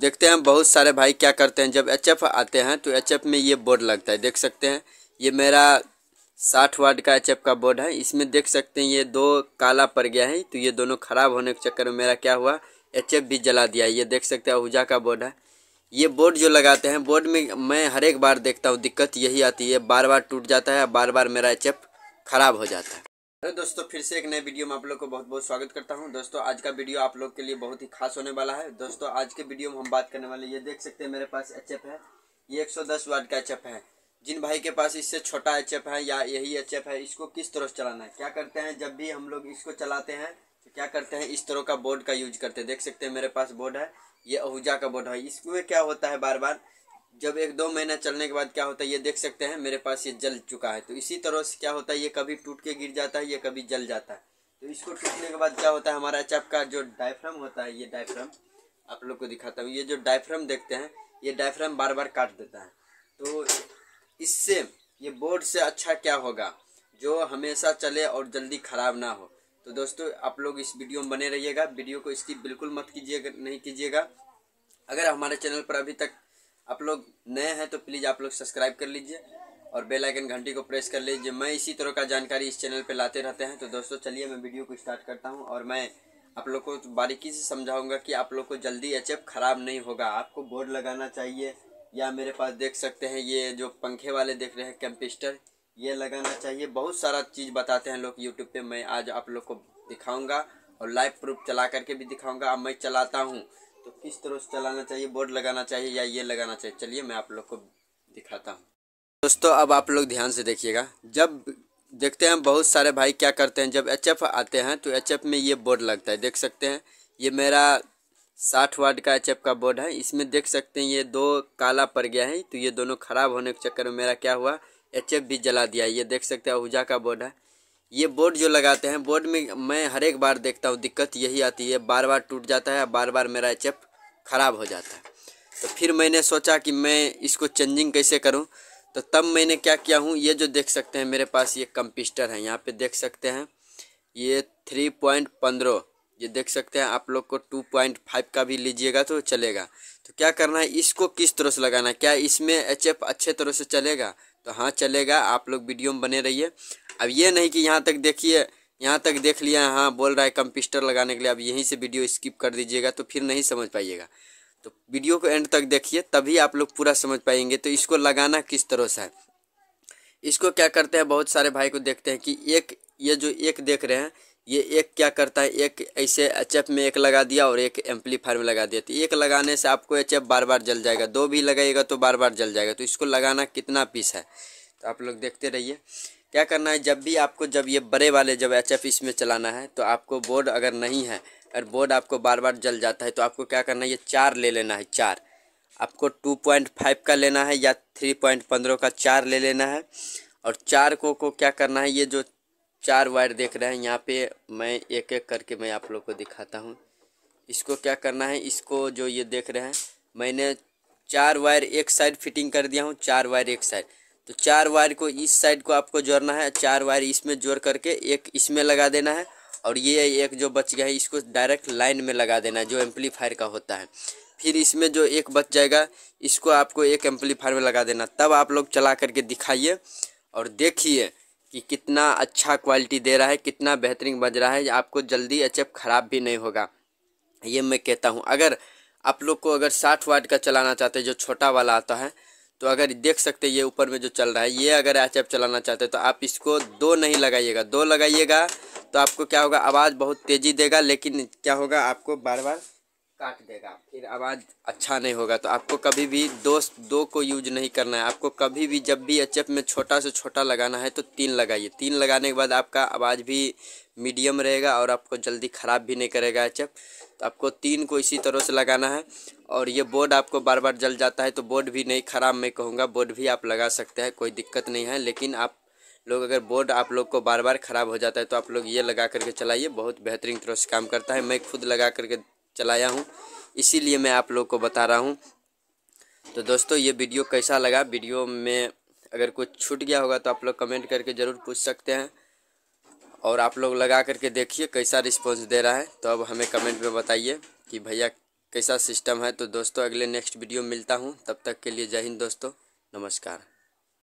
देखते हैं बहुत सारे भाई क्या करते हैं जब एचएफ आते हैं तो एचएफ में ये बोर्ड लगता है देख सकते हैं ये मेरा साठ वाट का एचएफ का बोर्ड है इसमें देख सकते हैं ये दो काला पड़ गया है तो ये दोनों ख़राब होने के चक्कर में मेरा क्या हुआ एचएफ भी जला दिया ये देख सकते हैं ऊजा का बोर्ड है ये बोर्ड जो लगाते हैं बोर्ड में मैं हर एक बार देखता हूँ दिक्कत यही आती है बार बार टूट जाता है बार बार मेरा एच ख़राब हो जाता है हेलो तो दोस्तों फिर से एक नए वीडियो में आप लोग को बहुत बहुत स्वागत करता हूं दोस्तों आज का वीडियो आप लोग के लिए बहुत ही खास होने वाला है दोस्तों आज के वीडियो में हम बात करने वाले ये देख सकते हैं मेरे पास एच है ये 110 वाट का एच है जिन भाई के पास इससे छोटा एच है या यही एच है इसको किस तरह से चलाना है क्या करते हैं जब भी हम लोग इसको चलाते हैं तो क्या करते हैं इस तरह का बोर्ड का यूज करते हैं देख सकते हैं मेरे पास बोर्ड है ये आहूजा का बोर्ड है इसमें क्या होता है बार बार जब एक दो महीना चलने के बाद क्या होता है ये देख सकते हैं मेरे पास ये जल चुका है तो इसी तरह से क्या होता है ये कभी टूट के गिर जाता है ये कभी जल जाता है तो इसको टूटने के बाद क्या होता है हमारा एच का जो डायफ्रम होता है ये डायफ्राम आप लोग को दिखाता हूँ ये जो डायफ्रम देखते हैं ये डायफ्राम बार बार काट देता है तो इससे ये बोर्ड से अच्छा क्या होगा जो हमेशा चले और जल्दी ख़राब ना हो तो दोस्तों आप लोग इस वीडियो में बने रहिएगा वीडियो को इसकी बिल्कुल मत कीजिएगा नहीं कीजिएगा अगर हमारे चैनल पर अभी तक आप लोग नए हैं तो प्लीज़ आप लोग सब्सक्राइब कर लीजिए और बेल आइकन घंटी को प्रेस कर लीजिए मैं इसी तरह का जानकारी इस चैनल पे लाते रहते हैं तो दोस्तों चलिए मैं वीडियो को स्टार्ट करता हूँ और मैं आप लोग को बारीकी से समझाऊंगा कि आप लोग को जल्दी एच ख़राब नहीं होगा आपको बोर्ड लगाना चाहिए या मेरे पास देख सकते हैं ये जो पंखे वाले देख रहे हैं कैंपिस्टर ये लगाना चाहिए बहुत सारा चीज़ बताते हैं लोग यूट्यूब पे मैं आज आप लोग को दिखाऊंगा और लाइव प्रूफ चला करके भी दिखाऊंगा अब मैं चलाता हूँ तो किस तरह से चलाना चाहिए बोर्ड लगाना चाहिए या ये लगाना चाहिए चलिए मैं आप लोग को दिखाता हूँ दोस्तों अब आप लोग ध्यान से देखिएगा जब देखते हैं बहुत सारे भाई क्या करते हैं जब एच आते हैं तो एच में ये बोर्ड लगता है देख सकते हैं ये मेरा साठ वाट का एच का बोर्ड है इसमें देख सकते हैं ये दो काला पड़ गया है तो ये दोनों ख़राब होने के चक्कर में मेरा क्या हुआ एच भी जला दिया ये देख सकते हैं ऊजा का बोर्ड है ये बोर्ड जो लगाते हैं बोर्ड में मैं हर एक बार देखता हूँ दिक्कत यही आती है बार बार टूट जाता है बार बार मेरा एच ख़राब हो जाता है तो फिर मैंने सोचा कि मैं इसको चेंजिंग कैसे करूँ तो तब मैंने क्या किया हूँ ये जो देख सकते हैं मेरे पास ये कंपिस्टर है यहाँ पे देख सकते हैं ये थ्री पॉइंट पंद्रह ये देख सकते हैं आप लोग को टू पॉइंट फाइव का भी लीजिएगा तो चलेगा तो क्या करना है इसको किस तरह से लगाना है क्या इसमें एच अच्छे तरह से चलेगा तो हाँ चलेगा आप लोग वीडियो में बने रहिए अब ये नहीं कि यहाँ तक देखिए यहाँ तक देख लिया हाँ बोल रहा है कंप्यूटर लगाने के लिए अब यहीं से वीडियो स्किप कर दीजिएगा तो फिर नहीं समझ पाइएगा तो वीडियो को एंड तक देखिए तभी आप लोग पूरा समझ पाएंगे तो इसको लगाना किस तरह से है इसको क्या करते हैं बहुत सारे भाई को देखते हैं कि एक ये जो एक देख रहे हैं ये एक क्या करता है एक ऐसे एच में एक लगा दिया और एक एम्पलीफायर में लगा दिया तो एक लगाने से आपको एच बार बार जल जाएगा दो भी लगाइएगा तो बार बार जल जाएगा तो इसको लगाना कितना पीस है तो आप लोग देखते रहिए क्या करना है जब भी आपको जब ये बड़े वाले जब एच एफ इसमें चलाना है तो आपको बोर्ड अगर नहीं है अगर बोर्ड आपको बार बार जल जाता है तो आपको क्या करना है ये चार ले लेना है चार आपको टू पॉइंट फाइव का लेना है या थ्री पॉइंट पंद्रह का चार ले लेना है और चार को को क्या करना है ये जो चार वायर देख रहे हैं यहाँ पे मैं एक एक करके मैं आप लोग को दिखाता हूँ इसको क्या करना है इसको जो ये देख रहे हैं मैंने चार वायर एक साइड फिटिंग कर दिया हूँ चार वायर एक साइड तो चार वायर को इस साइड को आपको जोड़ना है चार वायर इसमें जोड़ करके एक इसमें लगा देना है और ये एक जो बच गया है इसको डायरेक्ट लाइन में लगा देना है जो एम्पलीफायर का होता है फिर इसमें जो एक बच जाएगा इसको आपको एक एम्पलीफायर में लगा देना तब आप लोग चला करके दिखाइए और देखिए कि कितना अच्छा क्वालिटी दे रहा है कितना बेहतरीन बज रहा है आपको जल्दी एच ख़राब भी नहीं होगा ये मैं कहता हूँ अगर आप लोग को अगर साठ वाट का चलाना चाहते हैं जो छोटा वाला आता है तो अगर देख सकते हैं ये ऊपर में जो चल रहा है ये अगर एच चलाना चाहते हैं तो आप इसको दो नहीं लगाइएगा दो लगाइएगा तो आपको क्या होगा आवाज़ बहुत तेज़ी देगा लेकिन क्या होगा आपको बार बार काट देगा फिर आवाज़ अच्छा नहीं होगा तो आपको कभी भी दो दो को यूज नहीं करना है आपको कभी भी जब भी एच में छोटा से छोटा लगाना है तो तीन लगाइए तीन लगाने के बाद आपका आवाज़ भी मीडियम रहेगा और आपको जल्दी ख़राब भी नहीं करेगा एच तो आपको तीन को इसी तरह से लगाना है और ये बोर्ड आपको बार बार जल जाता है तो बोर्ड भी नहीं ख़राब मैं कहूँगा बोर्ड भी आप लगा सकते हैं कोई दिक्कत नहीं है लेकिन आप लोग अगर बोर्ड आप लोग को बार बार ख़राब हो जाता है तो आप लोग ये लगा करके चलाइए बहुत बेहतरीन तरह से काम करता है मैं खुद लगा करके चलाया हूँ इसीलिए मैं आप लोग को बता रहा हूँ तो दोस्तों ये वीडियो कैसा लगा वीडियो में अगर कुछ छूट गया होगा तो आप लोग कमेंट करके ज़रूर पूछ सकते हैं और आप लोग लगा करके देखिए कैसा रिस्पॉन्स दे रहा है तो अब हमें कमेंट में बताइए कि भैया कैसा सिस्टम है तो दोस्तों अगले नेक्स्ट वीडियो मिलता हूँ तब तक के लिए जय हिंद दोस्तों नमस्कार